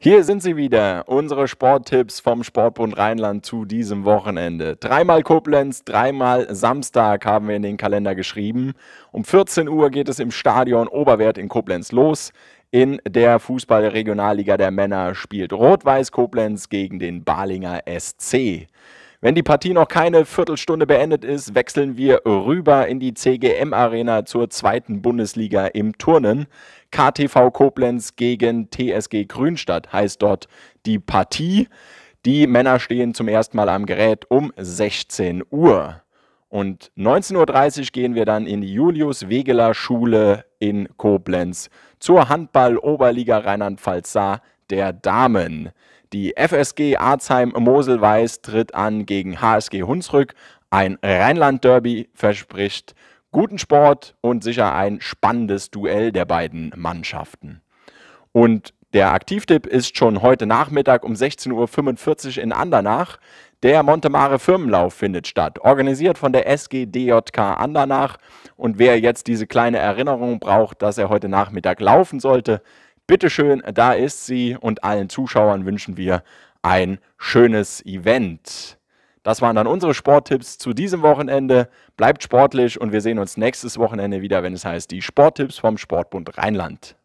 Hier sind sie wieder, unsere Sporttipps vom Sportbund Rheinland zu diesem Wochenende. Dreimal Koblenz, dreimal Samstag haben wir in den Kalender geschrieben. Um 14 Uhr geht es im Stadion Oberwert in Koblenz los. In der Fußballregionalliga der Männer spielt Rot-Weiß Koblenz gegen den Balinger SC. Wenn die Partie noch keine Viertelstunde beendet ist, wechseln wir rüber in die CGM Arena zur zweiten Bundesliga im Turnen. KTV Koblenz gegen TSG Grünstadt heißt dort die Partie. Die Männer stehen zum ersten Mal am Gerät um 16 Uhr. Und 19.30 Uhr gehen wir dann in die Julius-Wegeler-Schule in Koblenz zur Handball-Oberliga Rheinland-Pfalz saar der Damen. Die FSG Arzheim Moselweiß tritt an gegen HSG Hunsrück. Ein Rheinland-Derby verspricht guten Sport und sicher ein spannendes Duell der beiden Mannschaften. Und der Aktivtipp ist schon heute Nachmittag um 16.45 Uhr in Andernach. Der Montemare Firmenlauf findet statt, organisiert von der SGDJK Andernach. Und wer jetzt diese kleine Erinnerung braucht, dass er heute Nachmittag laufen sollte, Bitteschön, da ist sie und allen Zuschauern wünschen wir ein schönes Event. Das waren dann unsere Sporttipps zu diesem Wochenende. Bleibt sportlich und wir sehen uns nächstes Wochenende wieder, wenn es heißt die Sporttipps vom Sportbund Rheinland.